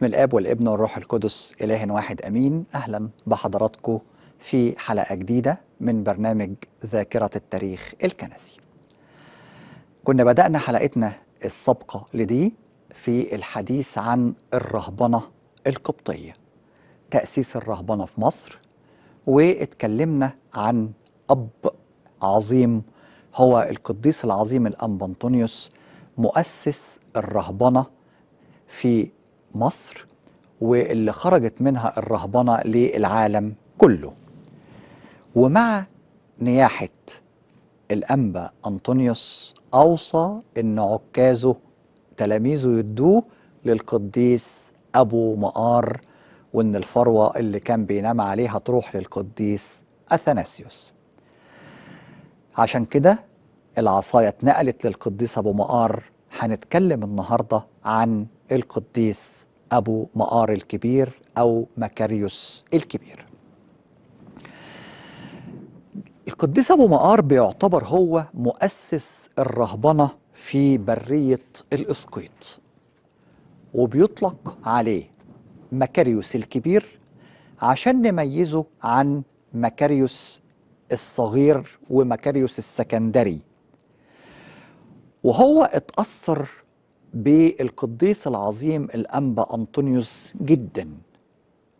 باسم الاب والابن والروح القدس اله واحد امين اهلا بحضراتكم في حلقه جديده من برنامج ذاكره التاريخ الكنسي. كنا بدانا حلقتنا السابقه لدي في الحديث عن الرهبنه القبطيه. تاسيس الرهبنه في مصر واتكلمنا عن اب عظيم هو القديس العظيم الانبنطونيوس مؤسس الرهبنه في مصر واللي خرجت منها الرهبنة للعالم كله ومع نياحة الأنبا أنطونيوس أوصى أن عكازه تلاميذه يدوه للقديس أبو مقار وأن الفروة اللي كان بينام عليها تروح للقديس أثناسيوس عشان كده العصاية اتنقلت للقديس أبو مقار هنتكلم النهاردة عن القديس أبو مقار الكبير أو مكاريوس الكبير القديس أبو مقار بيعتبر هو مؤسس الرهبنة في برية الإسقيط وبيطلق عليه مكاريوس الكبير عشان نميزه عن مكاريوس الصغير ومكاريوس السكندري وهو اتأثر بالقديس العظيم الأنبا أنطونيوس جدا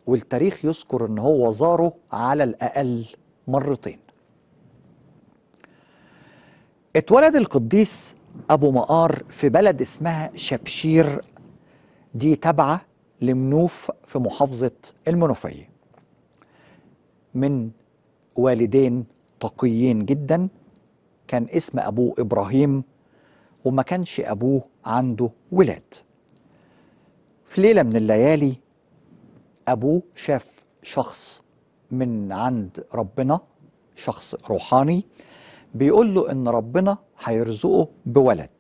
والتاريخ يذكر أن هو زاره على الأقل مرتين اتولد القديس أبو مقار في بلد اسمها شبشير دي تابعة لمنوف في محافظة المنوفية من والدين تقيين جدا كان اسم أبوه إبراهيم وما كانش أبوه عنده ولاد في ليلة من الليالي أبوه شاف شخص من عند ربنا شخص روحاني بيقول له إن ربنا هيرزقه بولد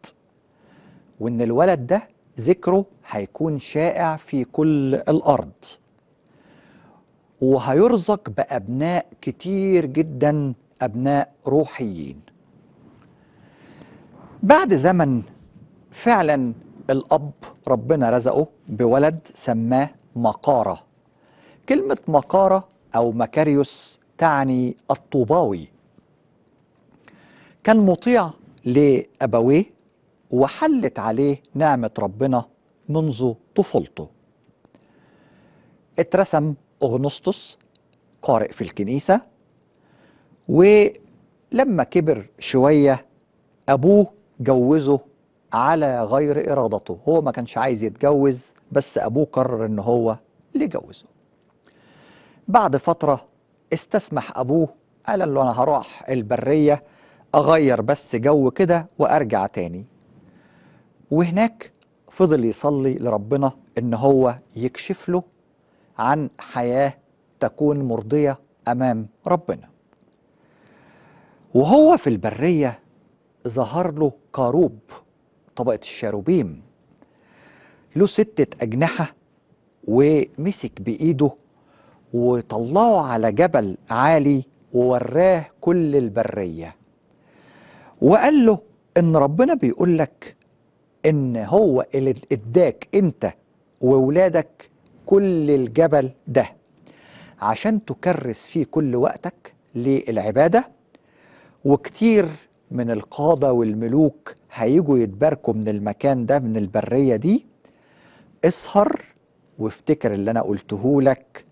وإن الولد ده ذكره هيكون شائع في كل الأرض وهيرزق بأبناء كتير جدا أبناء روحيين بعد زمن فعلا الأب ربنا رزقه بولد سماه مقارة كلمة مقارة أو مكاريوس تعني الطوباوي كان مطيع لأبويه وحلت عليه نعمة ربنا منذ طفولته اترسم أغنستوس قارئ في الكنيسة ولما كبر شوية أبوه جوزه على غير إرادته هو ما كانش عايز يتجوز بس أبوه قرر إن هو اللي يجوزه بعد فترة استسمح أبوه قال له أنا هروح البرية أغير بس جو كده وأرجع تاني وهناك فضل يصلي لربنا إن هو يكشف له عن حياة تكون مرضية أمام ربنا وهو في البرية ظهر له قاروب طبقة الشاروبيم له ستة أجنحة ومسك بإيده وطلعه على جبل عالي ووراه كل البرية وقال له إن ربنا بيقول لك إن هو اللي إداك أنت وولادك كل الجبل ده عشان تكرس فيه كل وقتك للعبادة وكتير من القادة والملوك هيجوا يتباركوا من المكان ده من البرية دي اسهر وافتكر اللي أنا قلته لك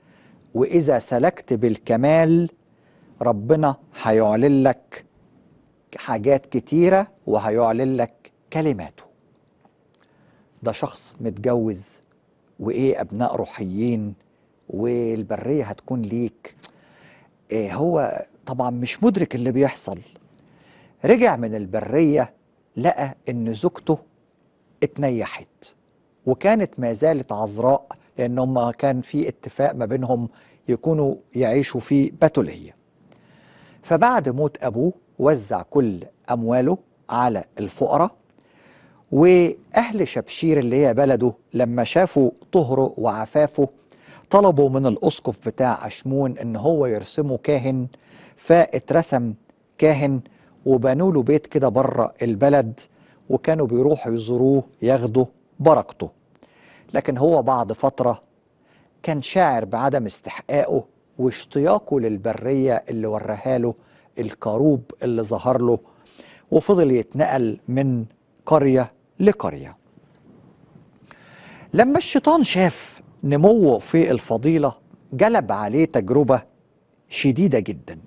وإذا سلكت بالكمال ربنا هيعلن لك حاجات كتيرة وهيعلن لك كلماته ده شخص متجوز وإيه أبناء روحيين والبرية هتكون ليك إيه هو طبعا مش مدرك اللي بيحصل رجع من البرية لقى إن زوجته اتنيحت وكانت ما زالت عذراء لأن هما كان في اتفاق ما بينهم يكونوا يعيشوا في بتولية فبعد موت أبوه وزع كل أمواله على الفقراء وأهل شبشير اللي هي بلده لما شافوا طهره وعفافه طلبوا من الأسقف بتاع أشمون إن هو يرسمه كاهن فاترسم كاهن وبنوا له بيت كده بره البلد وكانوا بيروحوا يزوروه ياخدوا بركته لكن هو بعد فترة كان شاعر بعدم استحقاقه واشتياقه للبرية اللي وراها له الكروب اللي ظهر له وفضل يتنقل من قرية لقرية لما الشيطان شاف نموه في الفضيلة جلب عليه تجربة شديدة جدا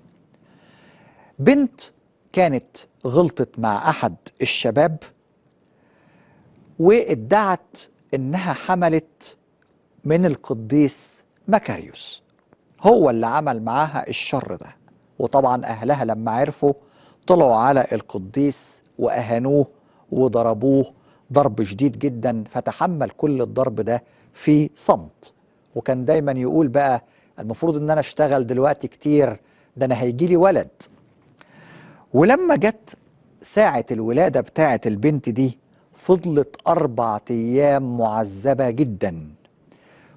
بنت كانت غلطت مع أحد الشباب وادعت إنها حملت من القديس مكاريوس هو اللي عمل معاها الشر ده وطبعا أهلها لما عرفوا طلعوا على القديس وأهانوه وضربوه ضرب شديد جدا فتحمل كل الضرب ده في صمت وكان دايما يقول بقى المفروض ان انا اشتغل دلوقتي كتير ده انا هيجي لي ولد ولما جت ساعة الولادة بتاعة البنت دي فضلت أربع أيام معذبة جدا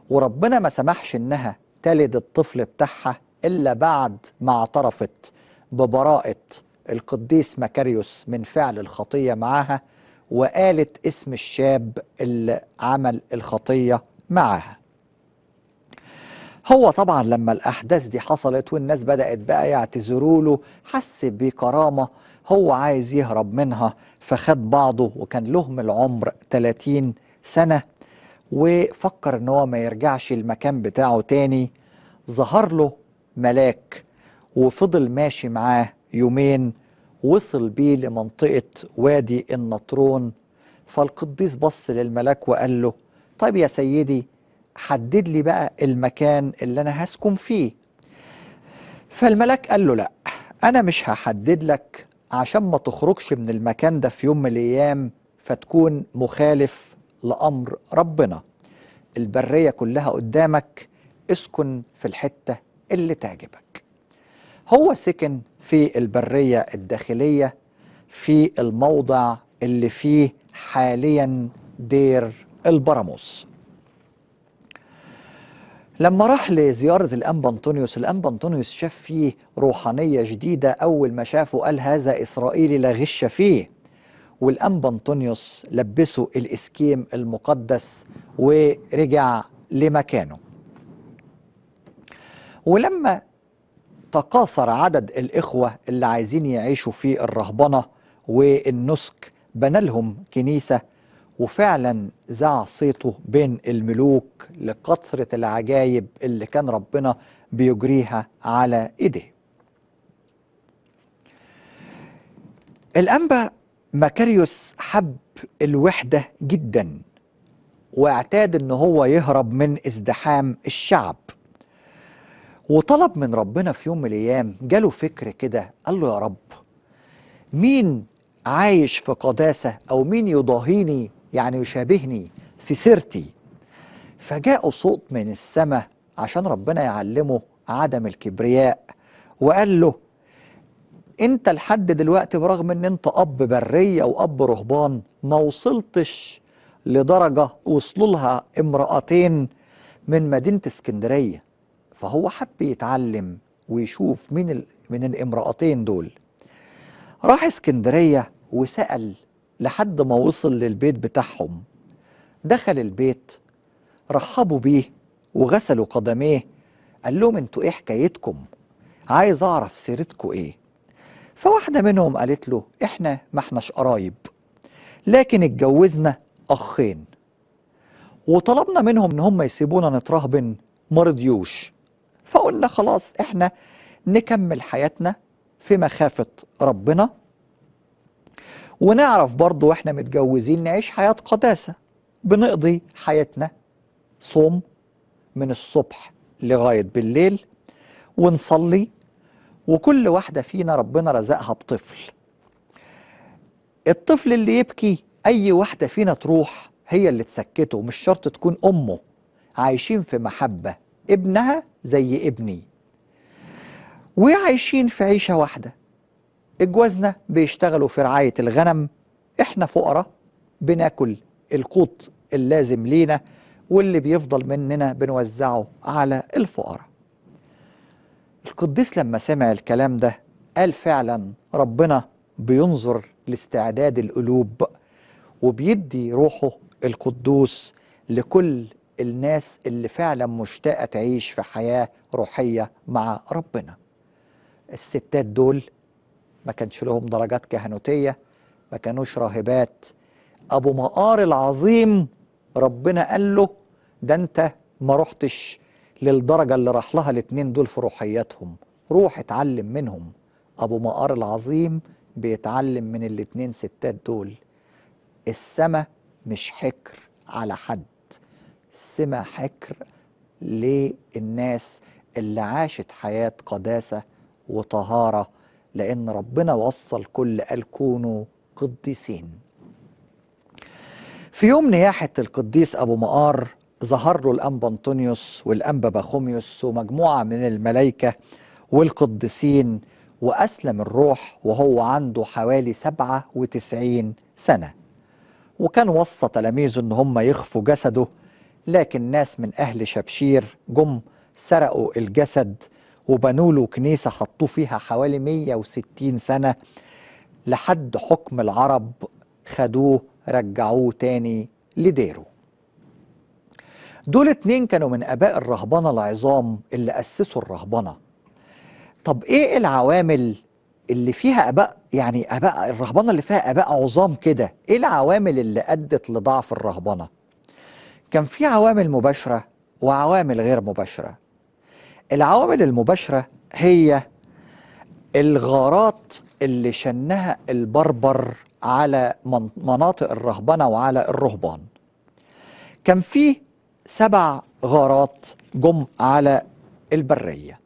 وربنا ما سمحش إنها تلد الطفل بتاعها إلا بعد ما اعترفت ببراءة القديس مكاريوس من فعل الخطية معاها وقالت اسم الشاب اللي عمل الخطية معاها هو طبعا لما الاحداث دي حصلت والناس بدات بقى يعتذروا له حس بكرامه هو عايز يهرب منها فخد بعضه وكان لهم العمر 30 سنه وفكر ان هو ما يرجعش المكان بتاعه تاني ظهر له ملاك وفضل ماشي معاه يومين وصل بيه لمنطقه وادي النطرون فالقديس بص للملاك وقال له طيب يا سيدي حدد لي بقى المكان اللي أنا هسكن فيه فالملاك قال له لا أنا مش هحدد لك عشان ما تخرجش من المكان ده في يوم من الأيام فتكون مخالف لأمر ربنا البرية كلها قدامك اسكن في الحتة اللي تعجبك هو سكن في البرية الداخلية في الموضع اللي فيه حاليا دير البراموس لما راح لزيارة الأنبا أنطونيوس الأنبا أنطونيوس شاف فيه روحانية جديدة أول ما شافه قال هذا إسرائيلي لا غش فيه والأنبا أنطونيوس لبسه الإسكيم المقدس ورجع لمكانه ولما تقاثر عدد الإخوة اللي عايزين يعيشوا في الرهبنة والنسك بنى لهم كنيسة وفعلا ذاع صيته بين الملوك لكثرة العجايب اللي كان ربنا بيجريها على إيديه الأنبا ماكاريوس حب الوحدة جدا واعتاد ان هو يهرب من ازدحام الشعب وطلب من ربنا في يوم من الايام جاله فكر كده قال له يا رب مين عايش في قداسة أو مين يضاهيني يعني يشابهني في سيرتي فجاء صوت من السماء عشان ربنا يعلمه عدم الكبرياء وقال له انت لحد دلوقتي برغم ان انت اب بريه واب رهبان ما وصلتش لدرجه وصلوا لها امراتين من مدينه اسكندريه فهو حب يتعلم ويشوف مين من الامراتين دول راح اسكندريه وسال لحد ما وصل للبيت بتاعهم دخل البيت رحبوا بيه وغسلوا قدميه قال لهم انتوا ايه حكايتكم عايز اعرف سيرتكم ايه فواحده منهم قالت له احنا ما احناش قرايب لكن اتجوزنا اخين وطلبنا منهم ان هم يسيبونا نترهبن مرضيوش فقلنا خلاص احنا نكمل حياتنا في مخافه ربنا ونعرف برضو واحنا متجوزين نعيش حياة قداسة بنقضي حياتنا صوم من الصبح لغاية بالليل ونصلي وكل واحدة فينا ربنا رزقها بطفل الطفل اللي يبكي أي واحدة فينا تروح هي اللي تسكته مش شرط تكون أمه عايشين في محبة ابنها زي ابني وعايشين في عيشة واحدة الجوازنة بيشتغلوا في رعاية الغنم احنا فقراء بناكل القوت اللازم لينا واللي بيفضل مننا بنوزعه على الفقراء القديس لما سمع الكلام ده قال فعلا ربنا بينظر لاستعداد القلوب وبيدي روحه القدوس لكل الناس اللي فعلا مشتاقة تعيش في حياة روحية مع ربنا الستات دول ما كانش لهم درجات كهنوتية ما كانوش راهبات أبو مقار العظيم ربنا قال له ده أنت ما رحتش للدرجة اللي راح لها الاتنين دول في روحياتهم روح اتعلم منهم أبو مقار العظيم بيتعلم من الاتنين ستات دول السما مش حكر على حد سما حكر للناس اللي عاشت حياة قداسة وطهارة لأن ربنا وصل كل قال كونوا قديسين في يوم نياحة القديس أبو مقار ظهر له الأنبا أنطونيوس والأنبا باخوميوس ومجموعة من الملائكة والقديسين وأسلم الروح وهو عنده حوالي 97 سنة وكان وصى تلاميذه إن هم يخفوا جسده لكن ناس من أهل شبشير جم سرقوا الجسد وبنوا له كنيسه حطوه فيها حوالي 160 سنه لحد حكم العرب خدوه رجعوه تاني لديره دول اتنين كانوا من اباء الرهبنه العظام اللي اسسوا الرهبنه طب ايه العوامل اللي فيها اباء يعني اباء الرهبنه اللي فيها اباء عظام كده ايه العوامل اللي ادت لضعف الرهبنه كان في عوامل مباشره وعوامل غير مباشره العوامل المباشرة هي الغارات اللي شنها البربر على مناطق الرهبنة وعلى الرهبان كان فيه سبع غارات جم على البرية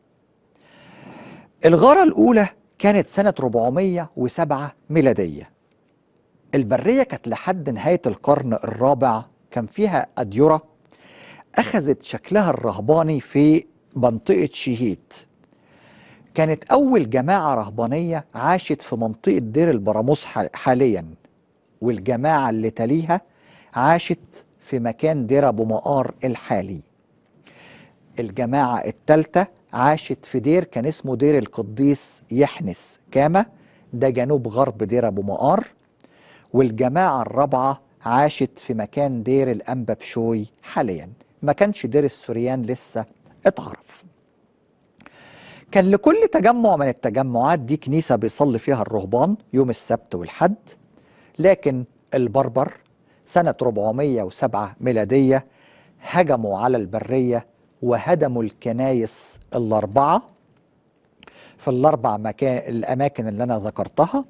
الغارة الأولى كانت سنة 407 ميلادية البرية كانت لحد نهاية القرن الرابع كان فيها أديرة أخذت شكلها الرهباني في منطقة شهيد كانت أول جماعة رهبانية عاشت في منطقة دير البراموس حاليا والجماعة اللي تليها عاشت في مكان دير أبو مقار الحالي الجماعة التالتة عاشت في دير كان اسمه دير القديس يحنس كاما ده جنوب غرب دير أبو مقار والجماعة الرابعة عاشت في مكان دير الأنبا بشوي حاليا ما كانش دير السوريان لسه اتعرف كان لكل تجمع من التجمعات دي كنيسة بيصلي فيها الرهبان يوم السبت والحد لكن البربر سنة 407 ميلادية هجموا على البرية وهدموا الكنايس الأربعة في الأربع مكان الأماكن اللي أنا ذكرتها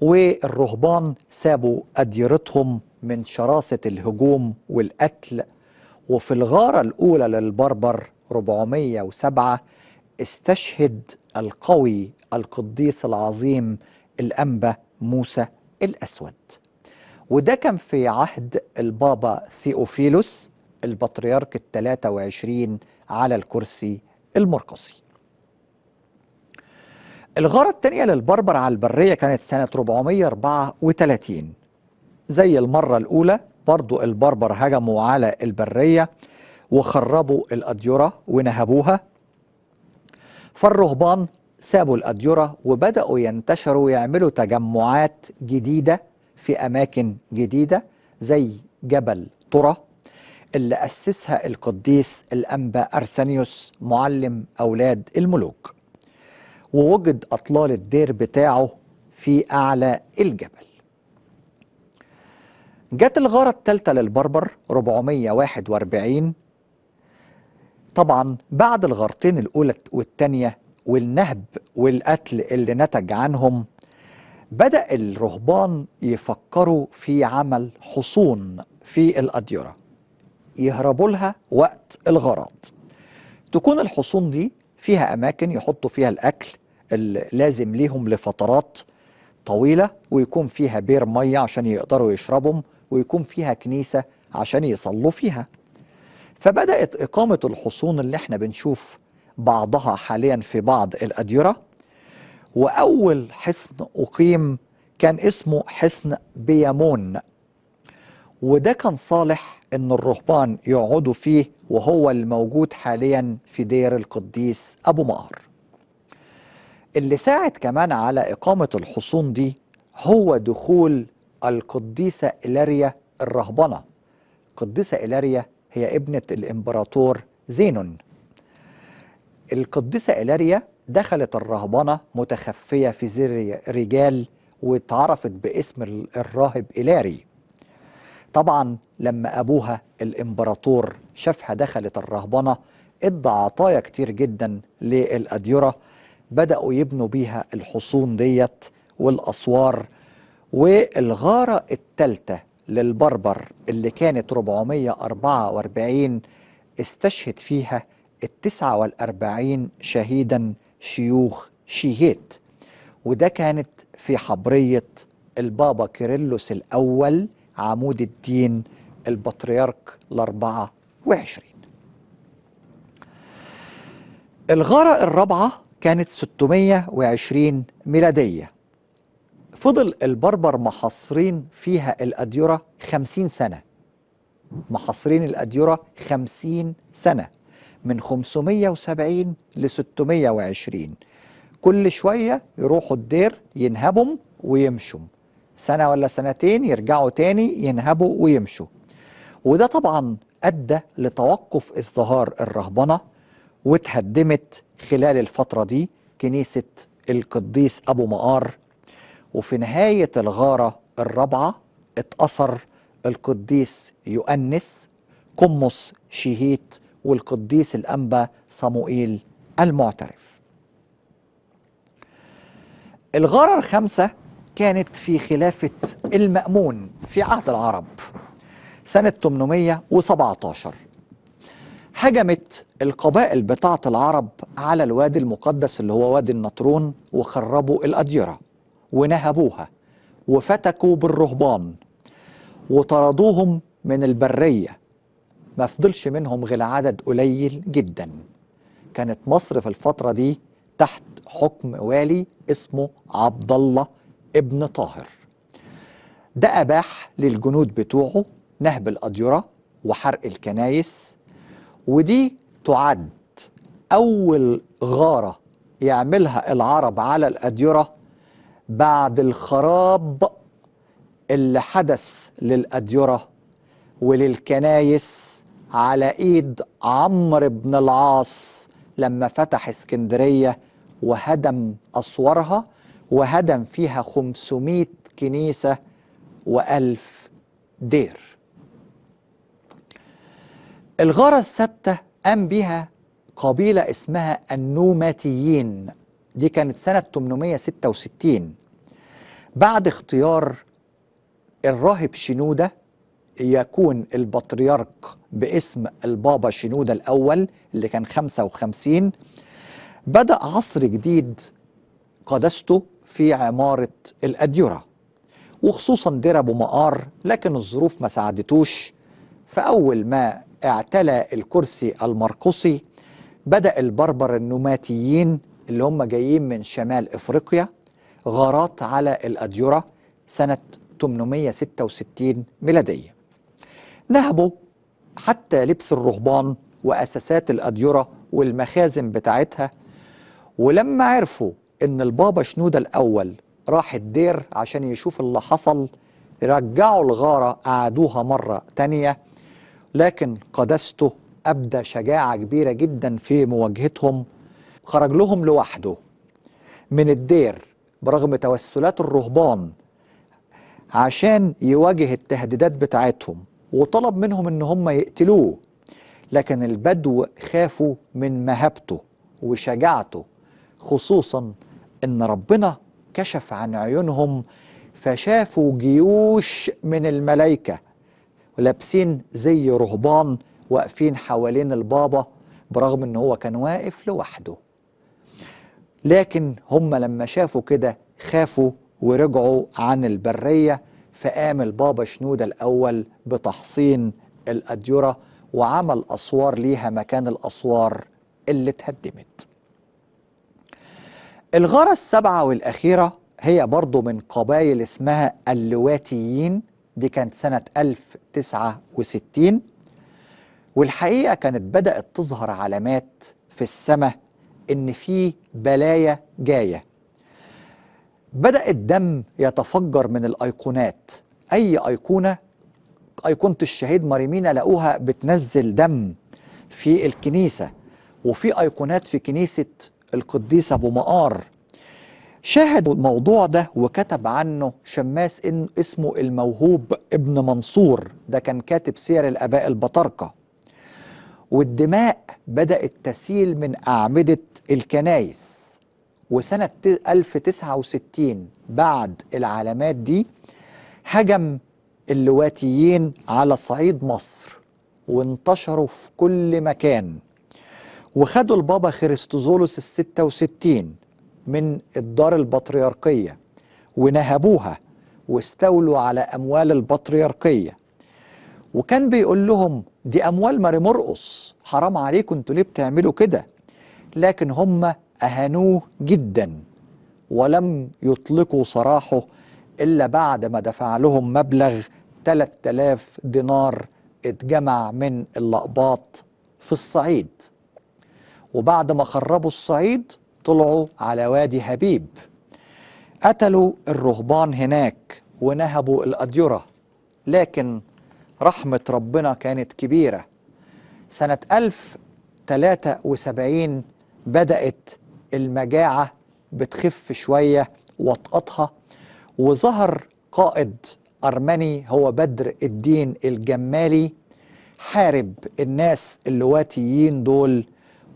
والرهبان سابوا أديرتهم من شراسة الهجوم والقتل وفي الغارة الأولى للبربر 407 استشهد القوي القديس العظيم الأنبا موسى الأسود وده كان في عهد البابا ثيوفيلوس البطريرك ال 23 على الكرسي المرقصي الغارة الثانية للبربر على البرية كانت سنة 434 زي المرة الأولى برضو البربر هجموا على البرية وخربوا الأديرة ونهبوها فالرهبان سابوا الأديرة وبدأوا ينتشروا ويعملوا تجمعات جديدة في أماكن جديدة زي جبل طرة اللي أسسها القديس الأنبا أرسانيوس معلم أولاد الملوك ووجد أطلال الدير بتاعه في أعلى الجبل جت الغارة الثالثة للبربر 441 طبعا بعد الغارتين الأولى والثانية والنهب والقتل اللي نتج عنهم بدأ الرهبان يفكروا في عمل حصون في الأديرة يهربوا لها وقت الغارات تكون الحصون دي فيها أماكن يحطوا فيها الأكل اللازم ليهم لفترات طويلة ويكون فيها بير مية عشان يقدروا يشربهم ويكون فيها كنيسة عشان يصلوا فيها فبدأت إقامة الحصون اللي احنا بنشوف بعضها حاليا في بعض الأديرة وأول حصن أقيم كان اسمه حصن بيامون وده كان صالح ان الرهبان يقعدوا فيه وهو الموجود حاليا في دير القديس ابو مقر اللي ساعد كمان على اقامه الحصون دي هو دخول القديسه الاريا الرهبنه القديسه الاريا هي ابنة الإمبراطور زينون القديسة إلاريا دخلت الرهبنة متخفية في زر رجال واتعرفت باسم الراهب إلاري طبعا لما أبوها الإمبراطور شافها دخلت الرهبنة ادى عطايا كتير جدا للأديرة بدأوا يبنوا بيها الحصون ديت والأسوار والغارة التالتة للبربر اللي كانت 444 استشهد فيها ال 49 شهيدا شيوخ شيهيت وده كانت في حبرية البابا كيرلس الأول عمود الدين البطريرك الأربعة وعشرين الغارة الرابعة كانت 620 ميلادية فضل البربر محاصرين فيها الأديرة خمسين سنة محاصرين الأديرة خمسين سنة من 570 ل 620 كل شوية يروحوا الدير ينهبهم ويمشوا سنة ولا سنتين يرجعوا تاني ينهبوا ويمشوا وده طبعا أدى لتوقف ازدهار الرهبنة وتهدمت خلال الفترة دي كنيسة القديس أبو مقار وفي نهاية الغارة الرابعة اتأثر القديس يؤنس قمص شهيت والقديس الأنبا صموئيل المعترف الغارة الخامسة كانت في خلافة المأمون في عهد العرب سنة 817 هجمت القبائل بتاعة العرب على الوادي المقدس اللي هو وادي النطرون وخربوا الأديرة ونهبوها وفتكوا بالرهبان وطردوهم من البرية ما فضلش منهم غير عدد قليل جدا كانت مصر في الفترة دي تحت حكم والي اسمه عبد الله ابن طاهر ده أباح للجنود بتوعه نهب الأديرة وحرق الكنايس ودي تعد أول غارة يعملها العرب على الأديرة بعد الخراب اللي حدث للأديرة وللكنايس على إيد عمرو بن العاص لما فتح اسكندرية وهدم أسوارها وهدم فيها 500 كنيسة وألف دير الغارة الستة قام بها قبيلة اسمها النوماتيين دي كانت سنة 866 بعد اختيار الراهب شنودة يكون البطريرك باسم البابا شنودة الأول اللي كان 55 بدأ عصر جديد قدسته في عمارة الأديرة وخصوصا دير أبو مقار لكن الظروف ما ساعدتوش فأول ما اعتلى الكرسي المرقصي بدأ البربر النوماتيين اللي هم جايين من شمال افريقيا غارات على الاديره سنه 866 ميلاديه. نهبوا حتى لبس الرهبان واساسات الاديره والمخازن بتاعتها ولما عرفوا ان البابا شنوده الاول راح الدير عشان يشوف اللي حصل رجعوا الغاره قعدوها مره تانيه لكن قدسته ابدى شجاعه كبيره جدا في مواجهتهم خرج لهم لوحده من الدير برغم توسلات الرهبان عشان يواجه التهديدات بتاعتهم وطلب منهم ان هم يقتلوه لكن البدو خافوا من مهابته وشجاعته خصوصا ان ربنا كشف عن عيونهم فشافوا جيوش من الملائكه لابسين زي رهبان واقفين حوالين البابا برغم ان هو كان واقف لوحده لكن هم لما شافوا كده خافوا ورجعوا عن البرية فقام البابا شنودة الأول بتحصين الأديرة وعمل أسوار ليها مكان الأسوار اللي اتهدمت الغارة السبعة والأخيرة هي برضو من قبائل اسمها اللواتيين دي كانت سنة 1069 والحقيقة كانت بدأت تظهر علامات في السماء إن في بلايا جاية بدأ الدم يتفجر من الأيقونات أي أيقونة أيقونة الشهيد ماريمينا لقوها بتنزل دم في الكنيسة وفي أيقونات في كنيسة القديسة أبو مقار شاهد الموضوع ده وكتب عنه شماس إن اسمه الموهوب ابن منصور ده كان كاتب سير الآباء البطاركة والدماء بدأت تسيل من أعمدة الكنايس وسنة 1069 بعد العلامات دي هجم اللواتيين على صعيد مصر وانتشروا في كل مكان وخدوا البابا خريستوزولوس ال 66 من الدار البطريركية ونهبوها واستولوا على أموال البطريركية وكان بيقول لهم دي أموال ماري مرقص حرام عليكم انتوا ليه بتعملوا كده لكن هم أهانوه جدا ولم يطلقوا سراحه إلا بعد ما دفع لهم مبلغ 3000 دينار اتجمع من اللقباط في الصعيد وبعد ما خربوا الصعيد طلعوا على وادي هبيب قتلوا الرهبان هناك ونهبوا الأديرة لكن رحمة ربنا كانت كبيرة سنة 1073 بدأت المجاعة بتخف شوية وطأتها وظهر قائد أرمني هو بدر الدين الجمالي حارب الناس اللواتيين دول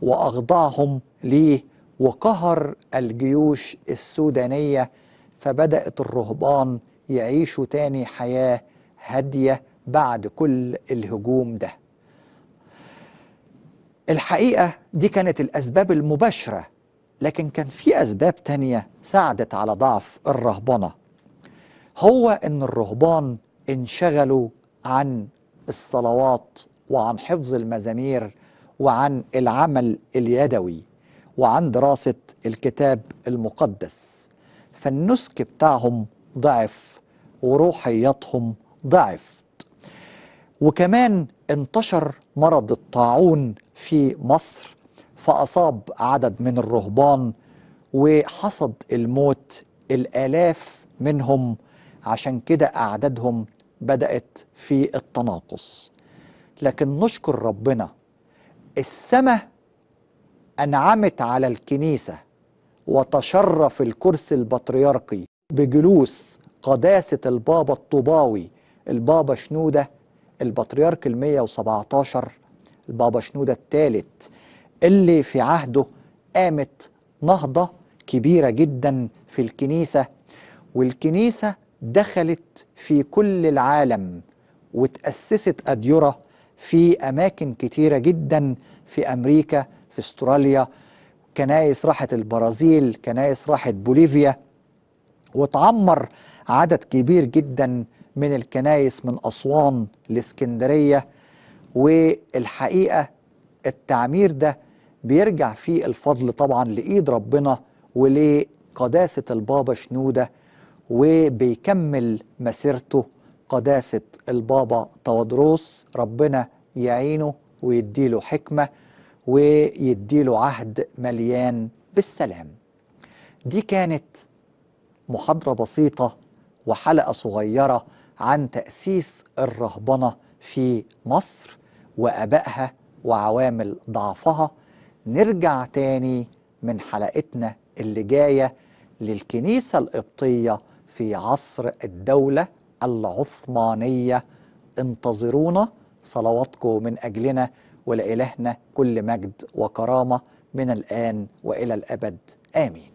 وأخضعهم ليه وقهر الجيوش السودانية فبدأت الرهبان يعيشوا تاني حياة هادية بعد كل الهجوم ده الحقيقة دي كانت الأسباب المباشرة لكن كان في أسباب تانية ساعدت على ضعف الرهبنة هو أن الرهبان انشغلوا عن الصلوات وعن حفظ المزامير وعن العمل اليدوي وعن دراسة الكتاب المقدس فالنسك بتاعهم ضعف وروحياتهم ضعف وكمان انتشر مرض الطاعون في مصر فأصاب عدد من الرهبان وحصد الموت الآلاف منهم عشان كده أعدادهم بدأت في التناقص لكن نشكر ربنا السماء أنعمت على الكنيسة وتشرف الكرسي البطريركي بجلوس قداسة البابا الطوباوي البابا شنودة البطريرك ال 117 البابا شنودة الثالث اللي في عهده قامت نهضة كبيرة جدا في الكنيسة والكنيسة دخلت في كل العالم وتأسست أديرة في أماكن كتيرة جدا في أمريكا في استراليا كنايس راحت البرازيل كنايس راحت بوليفيا وتعمر عدد كبير جدا من الكنايس من أسوان لإسكندرية والحقيقة التعمير ده بيرجع فيه الفضل طبعا لإيد ربنا ولقداسة البابا شنودة وبيكمل مسيرته قداسة البابا تودروس ربنا يعينه ويديله حكمة ويديله عهد مليان بالسلام دي كانت محاضرة بسيطة وحلقة صغيرة عن تأسيس الرهبنة في مصر وأبائها وعوامل ضعفها نرجع تاني من حلقتنا اللي جاية للكنيسة القبطية في عصر الدولة العثمانية انتظرونا صلواتكم من أجلنا ولإلهنا كل مجد وكرامة من الآن وإلى الأبد آمين